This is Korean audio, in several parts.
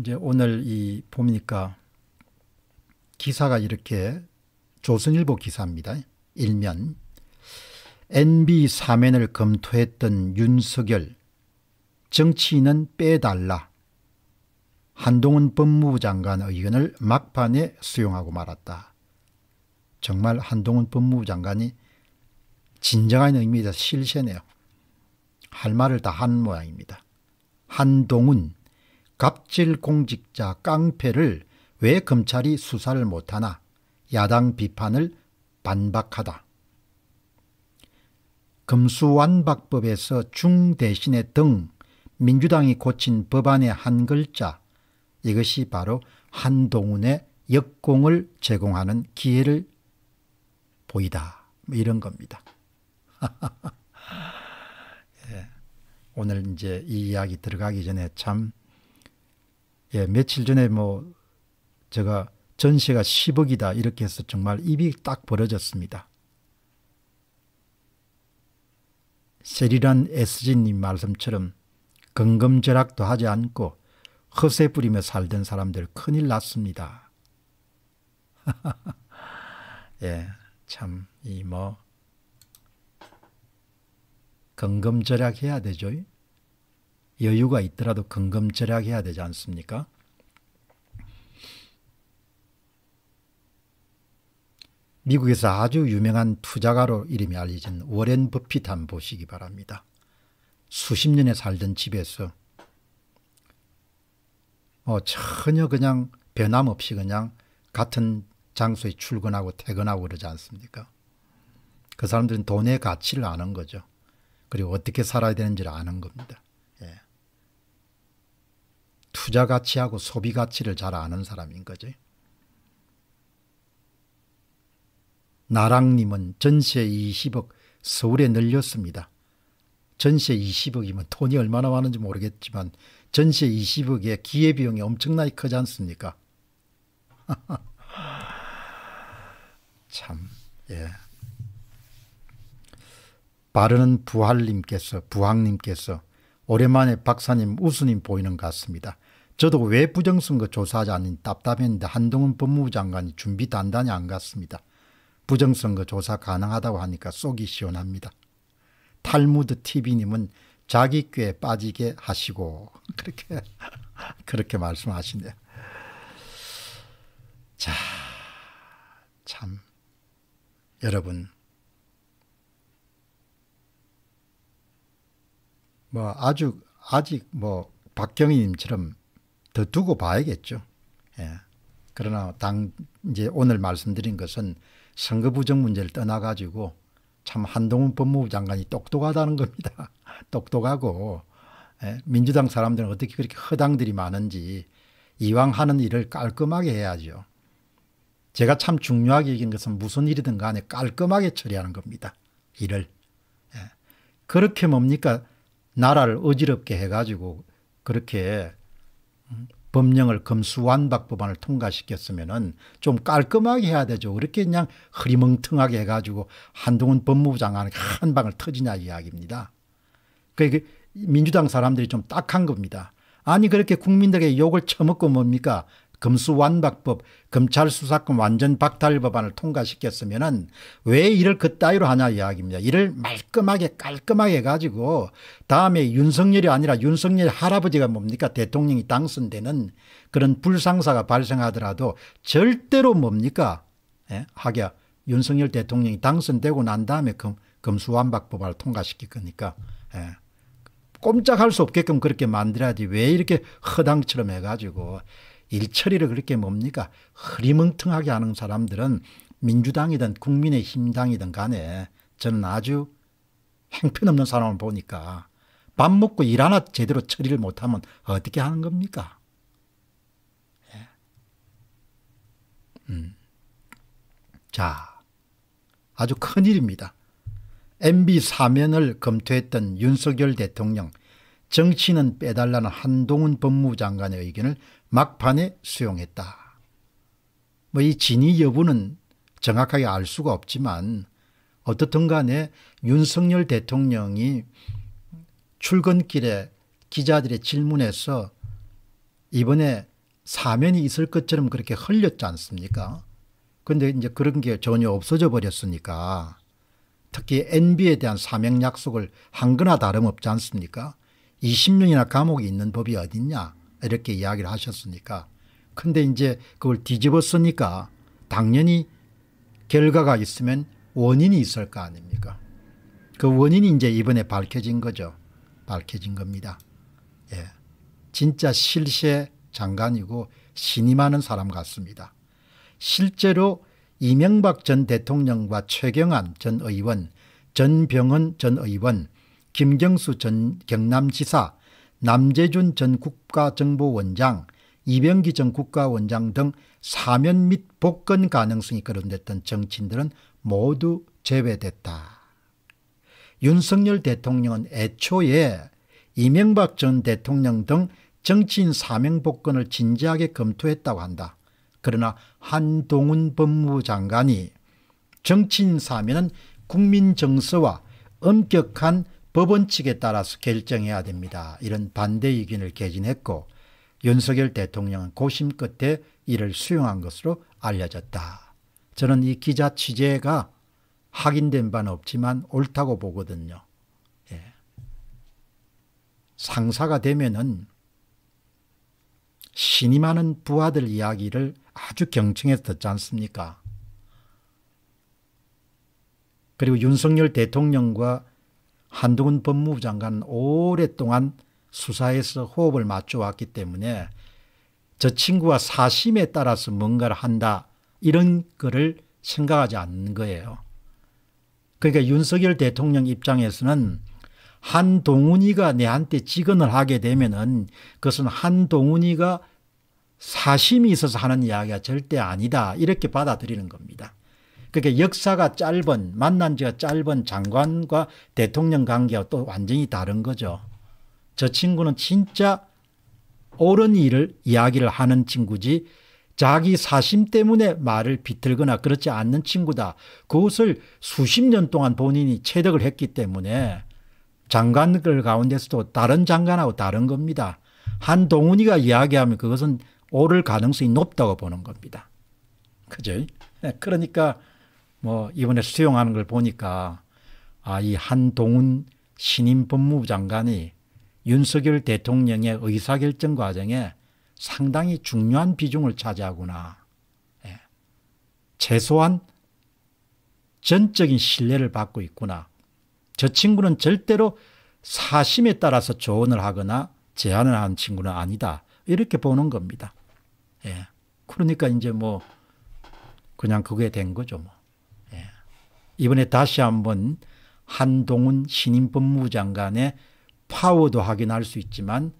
이제 오늘 이 봅니까 기사가 이렇게 조선일보 기사입니다. 일면 NB 사면을 검토했던 윤석열 정치인은 빼달라 한동훈 법무부 장관 의견을 막판에 수용하고 말았다. 정말 한동훈 법무부 장관이 진정한 의미에서 실세네요. 할 말을 다 한 모양입니다. 한동훈 갑질 공직자 깡패를 왜 검찰이 수사를 못하나 야당 비판을 반박하다. 금수완박법에서 중 대신에 등 민주당이 고친 법안의 한 글자 이것이 바로 한동훈의 역공을 제공하는 기회를 보이다 이런 겁니다. 예. 오늘 이제 이 이야기 들어가기 전에 참 예, 며칠 전에 뭐 제가 전세가 10억이다 이렇게 해서 정말 입이 딱 벌어졌습니다. 세리란 에스진님 말씀처럼 건금절약도 하지 않고 허세 부리며 살던 사람들 큰일 났습니다. 예, 참, 이 뭐, 건금절약해야 되죠. 여유가 있더라도 근검절약해야 되지 않습니까? 미국에서 아주 유명한 투자가로 이름이 알려진 워렌 버핏 한 보시기 바랍니다. 수십 년에 살던 집에서 뭐 전혀 그냥 변함없이 그냥 같은 장소에 출근하고 퇴근하고 그러지 않습니까? 그 사람들은 돈의 가치를 아는 거죠. 그리고 어떻게 살아야 되는지를 아는 겁니다. 예. 투자 가치하고 소비 가치를 잘 아는 사람인 거지. 나랑님은 전세 20억 서울에 늘렸습니다. 전세 20억이면 돈이 얼마나 많은지 모르겠지만 전세 20억에 기회비용이 엄청나게 크지 않습니까? 참, 예. 바르는 부활님께서, 부항님께서 오랜만에 박사님 웃음님 보이는 것 같습니다. 저도 왜 부정선거 조사하자니 지 답답했는데 한동훈 법무부 장관이 준비 단단히 안 갔습니다. 부정선거 조사 가능하다고 하니까 속이 시원합니다. 탈무드 TV님은 자기 꾀에 빠지게 하시고 그렇게 그렇게 말씀하시네요. 자, 참 여러분 뭐 아주 아직 뭐 박경희님처럼 더 두고 봐야겠죠. 예. 그러나 당 이제 오늘 말씀드린 것은 선거 부정 문제를 떠나 가지고 참 한동훈 법무부 장관이 똑똑하다는 겁니다. 똑똑하고 예. 민주당 사람들은 어떻게 그렇게 허당들이 많은지 이왕 하는 일을 깔끔하게 해야죠. 제가 참 중요하게 여긴 것은 무슨 일이든 간에 깔끔하게 처리하는 겁니다. 일을. 예. 그렇게 뭡니까? 나라를 어지럽게 해가지고 그렇게 법령을 금수완박법안을 통과시켰으면은 좀 깔끔하게 해야 되죠. 그렇게 그냥 흐리멍텅하게 해가지고 한동훈 법무부 장관이 한 방을 터지냐 이야기입니다. 그게 그 민주당 사람들이 좀 딱한 겁니다. 아니 그렇게 국민들에게 욕을 처먹고 뭡니까 금수완박법, 검찰수사권 완전 박탈 법안을 통과시켰으면 은왜 이를 그따위로 하냐 이야기입니다. 이를 말끔하게 깔끔하게 해 가지고 다음에 윤석열이 아니라 윤석열 할아버지가 뭡니까 대통령이 당선되는 그런 불상사가 발생하더라도 절대로 뭡니까 예? 하게 윤석열 대통령이 당선되고 난 다음에 금, 검수완박법을 안 통과시킬 거니까 예. 꼼짝할 수 없게끔 그렇게 만들어야지 왜 이렇게 허당처럼 해가지고 일처리를 그렇게 뭡니까 흐리멍텅하게 하는 사람들은 민주당이든 국민의힘당이든 간에 저는 아주 행편없는 사람을 보니까 밥 먹고 일 하나 제대로 처리를 못하면 어떻게 하는 겁니까? 예. 음. 자, 아주 큰일입니다. MB 사면을 검토했던 윤석열 대통령, 정치는 빼달라는 한동훈 법무장관의 의견을 막판에 수용했다. 뭐 이 진위 여부는 정확하게 알 수가 없지만 어떻든 간에 윤석열 대통령이 출근길에 기자들의 질문에서 이번에 사면이 있을 것처럼 그렇게 흘렸지 않습니까? 근데 이제 그런 게 전혀 없어져 버렸으니까 특히 NB에 대한 사명 약속을 한 거나 다름없지 않습니까? 20년이나 감옥에 있는 법이 어딨냐? 이렇게 이야기를 하셨으니까 근데 이제 그걸 뒤집었으니까 당연히 결과가 있으면 원인이 있을 거 아닙니까? 그 원인이 이제 이번에 밝혀진 거죠. 밝혀진 겁니다. 예. 진짜 실세 장관이고 신임하는 사람 같습니다. 실제로 이명박 전 대통령과 최경안전 의원, 전병헌 전 의원, 김경수 전 경남지사 남재준 전 국가정보원장, 이병기 전 국가원장 등 사면 및 복권 가능성이 거론됐던 정치인들은 모두 제외됐다. 윤석열 대통령은 애초에 이명박 전 대통령 등 정치인 사명 복권을 진지하게 검토했다고 한다. 그러나 한동훈 법무 장관이 정치인 사면은 국민 정서와 엄격한 법원 측에 따라서 결정해야 됩니다. 이런 반대 의견을 개진했고 윤석열 대통령은 고심 끝에 이를 수용한 것으로 알려졌다. 저는 이 기자 취재가 확인된 바는 없지만 옳다고 보거든요. 예. 상사가 되면은 신임하는 부하들 이야기를 아주 경청해서 듣지 않습니까? 그리고 윤석열 대통령과 한동훈 법무부 장관 오랫동안 수사에서 호흡을 맞춰왔기 때문에 저 친구가 사심에 따라서 뭔가를 한다 이런 거를 생각하지 않는 거예요. 그러니까 윤석열 대통령 입장에서는 한동훈이가 내한테 직언을 하게 되면은 그것은 한동훈이가 사심이 있어서 하는 이야기가 절대 아니다 이렇게 받아들이는 겁니다. 그러니 역사가 짧은 만난 지가 짧은 장관과 대통령 관계와 또 완전히 다른 거죠. 저 친구는 진짜 옳은 일을 이야기를 하는 친구지 자기 사심 때문에 말을 비틀거나 그렇지 않는 친구다. 그것을 수십 년 동안 본인이 체득을 했기 때문에 장관들 가운데서도 다른 장관하고 다른 겁니다. 한동훈이가 이야기하면 그것은 오를 가능성이 높다고 보는 겁니다. 그죠? 네, 그러니까 뭐 이번에 수용하는 걸 보니까 아, 이 한동훈 신임 법무부 장관이 윤석열 대통령의 의사결정 과정에 상당히 중요한 비중을 차지하구나. 예. 최소한 전적인 신뢰를 받고 있구나. 저 친구는 절대로 사심에 따라서 조언을 하거나 제안을 한 친구는 아니다. 이렇게 보는 겁니다. 예. 그러니까 이제 뭐 그냥 그게 된 거죠. 뭐. 이번에 다시 한번 한동훈 신임 법무부 장관의 파워도 확인할 수 있지만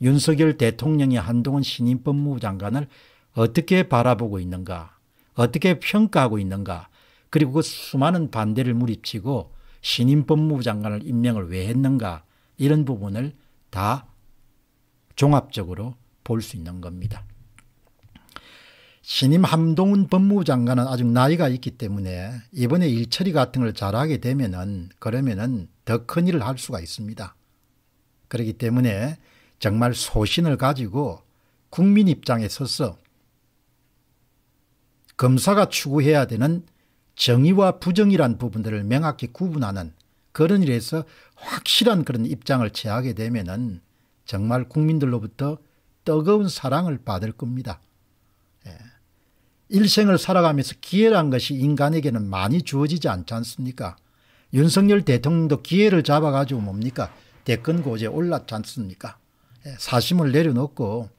윤석열 대통령이 한동훈 신임 법무부 장관을 어떻게 바라보고 있는가 어떻게 평가하고 있는가 그리고 그 수많은 반대를 무릅치고 신임 법무부 장관을 임명을 왜 했는가 이런 부분을 다 종합적으로 볼 수 있는 겁니다. 신임 함동훈 법무부 장관은 아직 나이가 있기 때문에 이번에 일처리 같은 걸 잘하게 되면은 그러면은 더 큰 일을 할 수가 있습니다. 그렇기 때문에 정말 소신을 가지고 국민 입장에 서서 검사가 추구해야 되는 정의와 부정이란 부분들을 명확히 구분하는 그런 일에서 확실한 그런 입장을 취하게 되면은 정말 국민들로부터 뜨거운 사랑을 받을 겁니다. 예. 일생을 살아가면서 기회란 것이 인간에게는 많이 주어지지 않지 않습니까? 윤석열 대통령도 기회를 잡아가지고 뭡니까? 대권 고지에 올랐지 않습니까? 예, 사심을 내려놓고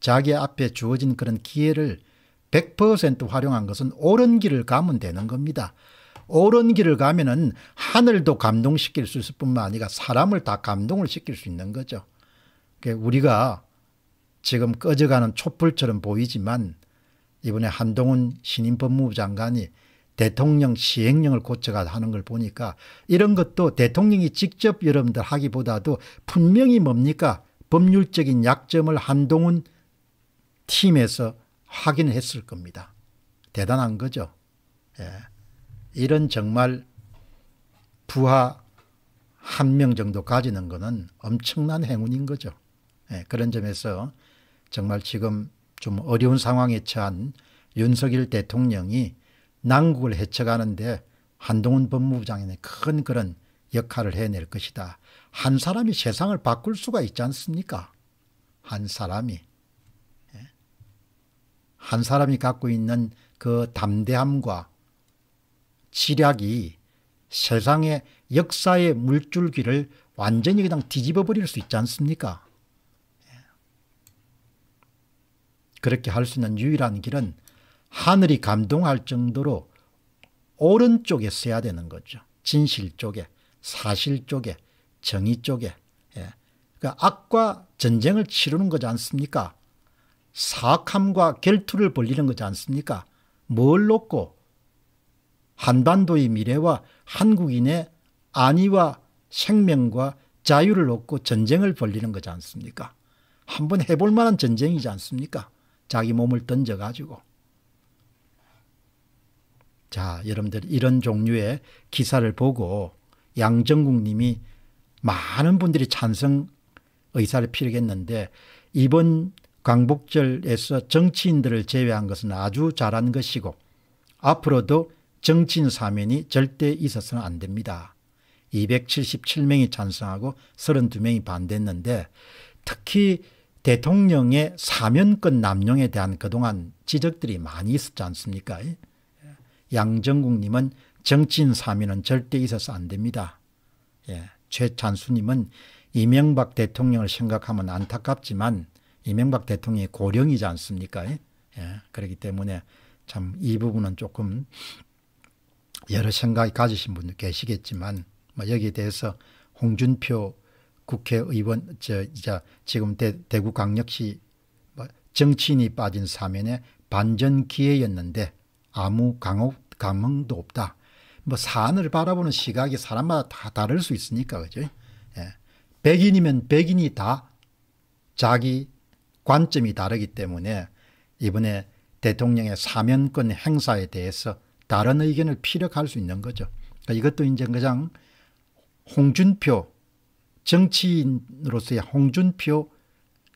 자기 앞에 주어진 그런 기회를 100% 활용한 것은 옳은 길을 가면 되는 겁니다. 옳은 길을 가면은 하늘도 감동시킬 수 있을 뿐만 아니라 사람을 다 감동을 시킬 수 있는 거죠. 그러니까 우리가 지금 꺼져가는 촛불처럼 보이지만 이번에 한동훈 신임 법무부 장관이 대통령 시행령을 고쳐가 하는 걸 보니까 이런 것도 대통령이 직접 여러분들 하기보다도 분명히 뭡니까 법률적인 약점을 한동훈 팀에서 확인했을 겁니다. 대단한 거죠. 예. 이런 정말 부하 한 명 정도 가지는 것은 엄청난 행운인 거죠. 예. 그런 점에서 정말 지금 좀 어려운 상황에 처한 윤석열 대통령이 난국을 헤쳐가는데 한동훈 법무부 장관의 큰 그런 역할을 해낼 것이다. 한 사람이 세상을 바꿀 수가 있지 않습니까? 한 사람이. 예. 한 사람이 갖고 있는 그 담대함과 치략이 세상의 역사의 물줄기를 완전히 그냥 뒤집어 버릴 수 있지 않습니까? 그렇게 할 수 있는 유일한 길은 하늘이 감동할 정도로 오른쪽에 써야 되는 거죠. 진실 쪽에, 사실 쪽에, 정의 쪽에. 예. 그러니까 악과 전쟁을 치르는 거지 않습니까? 사악함과 결투를 벌리는 거지 않습니까? 뭘 놓고 한반도의 미래와 한국인의 안위와 생명과 자유를 놓고 전쟁을 벌리는 거지 않습니까? 한번 해볼 만한 전쟁이지 않습니까? 자기 몸을 던져가지고 자 여러분들 이런 종류의 기사를 보고 양정국님이 많은 분들이 찬성 의사를 필요했는데 이번 광복절에서 정치인들을 제외한 것은 아주 잘한 것이고 앞으로도 정치인 사면이 절대 있어서는 안 됩니다. 277명이 찬성하고 32명이 반대했는데 특히 대통령의 사면권 남용에 대한 그동안 지적들이 많이 있었지 않습니까? 예. 양정국님은 정치인 사면은 절대 있어서 안 됩니다. 예. 최찬수님은 이명박 대통령을 생각하면 안타깝지만 이명박 대통령이 고령이지 않습니까? 예. 예. 그렇기 때문에 참 이 부분은 조금 여러 생각이 가지신 분들 계시겠지만 뭐 여기에 대해서 홍준표 국회의원 저자 이 지금 대, 대구 광역시 뭐 정치인이 빠진 사면에 반전 기회였는데 아무 강호 감흥도 없다. 뭐 사안을 바라보는 시각이 사람마다 다 다를 수 있으니까 그죠? 예. 백인이면 백인이 다 자기 관점이 다르기 때문에 이번에 대통령의 사면권 행사에 대해서 다른 의견을 피력할 수 있는 거죠. 그러니까 이것도 이제 그냥 홍준표 정치인으로서의 홍준표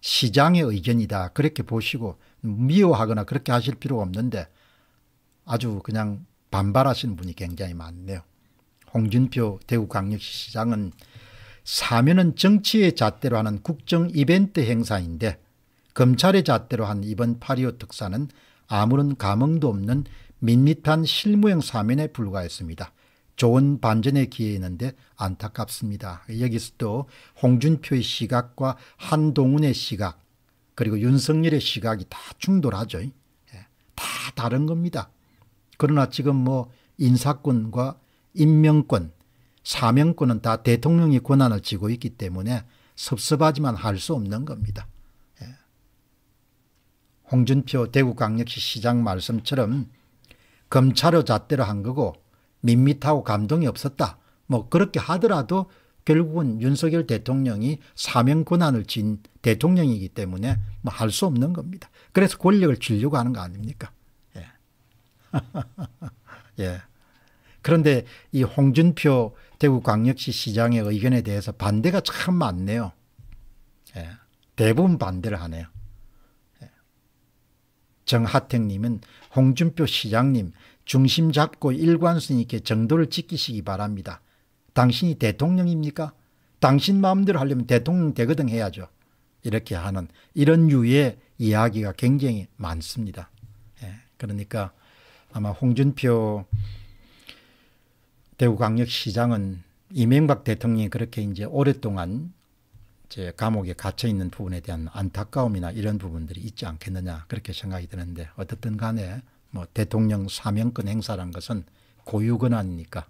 시장의 의견이다. 그렇게 보시고 미워하거나 그렇게 하실 필요가 없는데 아주 그냥 반발하시는 분이 굉장히 많네요. 홍준표 대구광역시장은 사면은 정치의 잣대로 하는 국정 이벤트 행사인데 검찰의 잣대로 한 이번 파리오 특사는 아무런 감흥도 없는 밋밋한 실무형 사면에 불과했습니다. 좋은 반전의 기회였는데 안타깝습니다. 여기서도 홍준표의 시각과 한동훈의 시각 그리고 윤석열의 시각이 다 충돌하죠. 예, 다 다른 겁니다. 그러나 지금 뭐 인사권과 임명권, 사명권은 다 대통령이 권한을 쥐고 있기 때문에 섭섭하지만 할 수 없는 겁니다. 예. 홍준표 대구광역시 시장 말씀처럼 검찰의 잣대로 한 거고 밋밋하고 감동이 없었다. 뭐 그렇게 하더라도 결국은 윤석열 대통령이 사명 권한을 진 대통령이기 때문에 뭐 할 수 없는 겁니다. 그래서 권력을 쥐려고 하는 거 아닙니까? 예. 예. 그런데 이 홍준표 대구광역시 시장의 의견에 대해서 반대가 참 많네요. 예. 대부분 반대를 하네요. 예. 정하택님은 홍준표 시장님 중심 잡고 일관성 있게 정도를 지키시기 바랍니다. 당신이 대통령입니까? 당신 마음대로 하려면 대통령 되거든 해야죠. 이렇게 하는 이런 유의 이야기가 굉장히 많습니다. 예, 그러니까 아마 홍준표 대구광역시장은 이명박 대통령이 그렇게 이제 오랫동안 제 감옥에 갇혀 있는 부분에 대한 안타까움이나 이런 부분들이 있지 않겠느냐 그렇게 생각이 드는데 어떻든 간에 뭐 대통령 사명권 행사란 것은 고유 권한이니까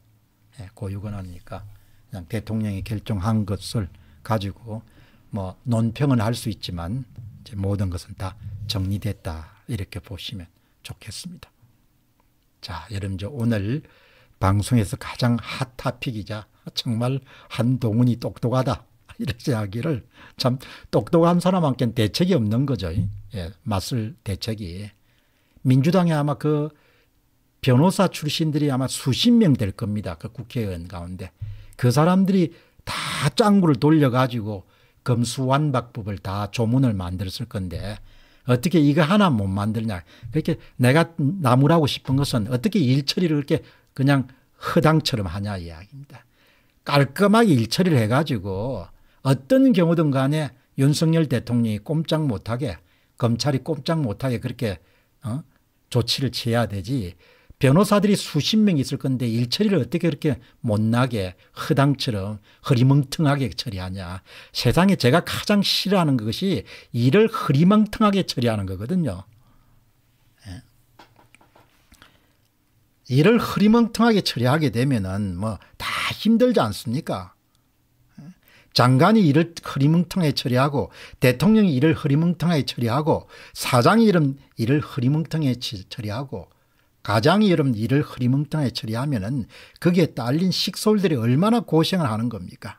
예, 고유 권한이니까 그냥 대통령이 결정한 것을 가지고 뭐 논평은 할 수 있지만 이제 모든 것은 다 정리됐다 이렇게 보시면 좋겠습니다. 자, 여러분 오늘 방송에서 가장 핫타픽이자 정말 한동훈이 똑똑하다 이런 이야기를 참 똑똑한 사람한테는 대책이 없는 거죠. 예, 맞을 대책이 민주당에 아마 그 변호사 출신들이 아마 수십 명 될 겁니다. 그 국회의원 가운데. 그 사람들이 다 짱구를 돌려가지고 검수완박법을 다 조문을 만들었을 건데 어떻게 이거 하나 못 만들냐. 그렇게 내가 나무라고 싶은 것은 어떻게 일처리를 이렇게 그냥 허당처럼 하냐 이야기입니다. 깔끔하게 일처리를 해가지고 어떤 경우든 간에 윤석열 대통령이 꼼짝 못하게 검찰이 꼼짝 못하게 그렇게 어? 조치를 취해야 되지 변호사들이 수십 명 있을 건데 일 처리를 어떻게 그렇게 못나게 허당처럼 허리멍텅하게 처리하냐. 세상에 제가 가장 싫어하는 것이 일을 허리멍텅하게 처리하는 거거든요. 예. 일을 허리멍텅하게 처리하게 되면은 뭐 다 힘들지 않습니까? 장관이 일을 허리멍텅하게 처리하고 대통령이 일을 허리멍텅하게 처리하고 사장이 이런 일을 허리멍텅하게 처리하고 가장이 이런 일을 허리멍텅하게 처리하면 은 거기에 딸린 식솔들이 얼마나 고생을 하는 겁니까